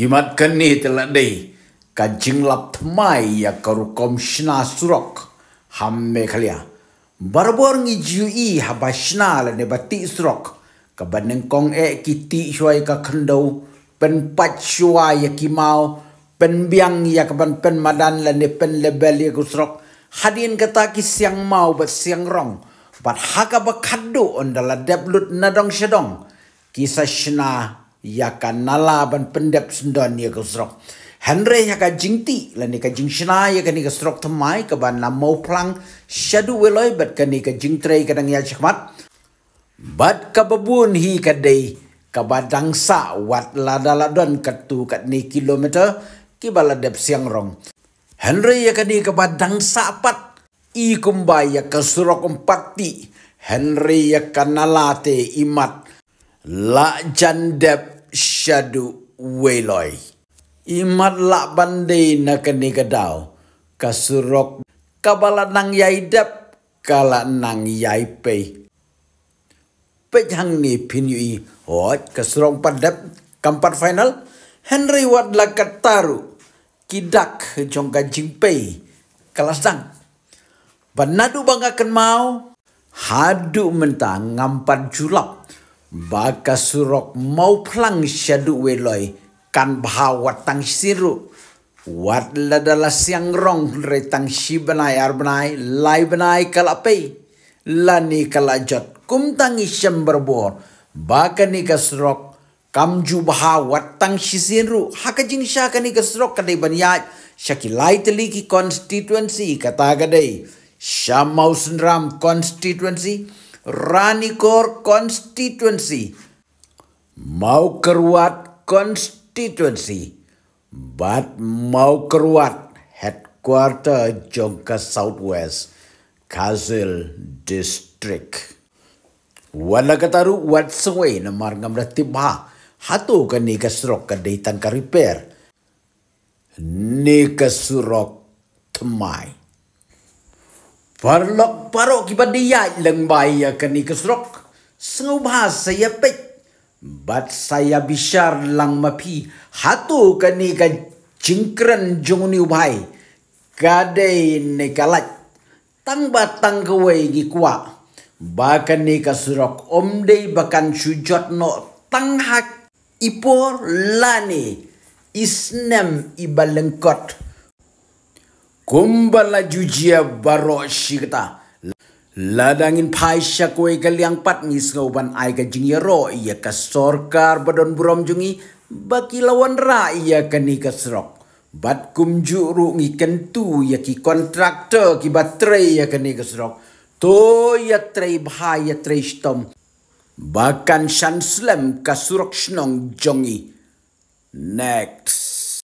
Imat kani telah dei kajing lap temai ya karukom komshna surok hamme kalia. Barbor ngi jui haba la ne bati surok. Kabaneng kong e kiti shuai ka kandau pen pat shuai ya kimau pen biang ya kaban pen madan la ne pen lebel ya kusrok. Hadin kata ki siang mau bat siang rong. Bat haka bakadu on dala deblut nadong shedong. Kisah shna ya kan nala ban pendap sundan ya ke srok hanre ya ka jingti la ni ka jing shna ya ka ni ka srok thamai ka ban namo plang shadu weloi bat ka ni ka jing trei ka dang ya bat ka babun hi ka dei ka badang sa wat la dala don ka tu ka ni kilometer ki bala dep siang rong hanre ya ka ni ka badang sa pat i kumbai ya ka empat ti Henry ya kanalate imat lak jandep syadu weloi. Imat lak bandai na keni kedau. Kasurok kabala nang yaidap kala nang pei. Pejang ni pinyui hot kasurong padap kampat final. Henry Ward kataru, kidak jongka jingpei kalasang. Banadu bangga mau hadu mentang ngampat julap Baka surok mau plang syadu weloi kan bahawat tang siru. Wat ladala siang rong tang si benai ar benai lai benai kalapai. Lani kalajot kum tang syam berbor. Baka ni kasurok kam jubaha wat tang si siru. Haka jing syaka ni kasurok kadai banyaj. Syaki lai teliki constituency kata gadai. Syamau sendram constituency. Ranikor Constituency, Maukerwat Constituency, Bad Maukerwat Headquarter Jonka Southwest, Kazil District. Walagataru watsaway na marngam ratibha hatu ka ni kasrok ka deitan ka repair. Ni kasurok temai. Parlak parok kiba dia lang baya kani kesrok. Sengubah saya pek. Bat saya bisyar lang mapi. Hatu kani kan jingkran jong ni ubay. Kadai ni kalat. Tang batang gi kuwa. Bakan ni kasrok omde bakan sujot no hak ipor lani. Isnem ibalengkot kumba la jujia baro shikta ladangin paisha kue galiang pat ngisngau ban aiga jingya ro iya ka sorkar badon burom jungi baki lawan ra iya ka nika bat kum juru ngi kentu iya ki kontraktor ki batrei iya ka nika serok to iya trei bahaya trei stom bahkan shanslem ka surok jungi. jongi next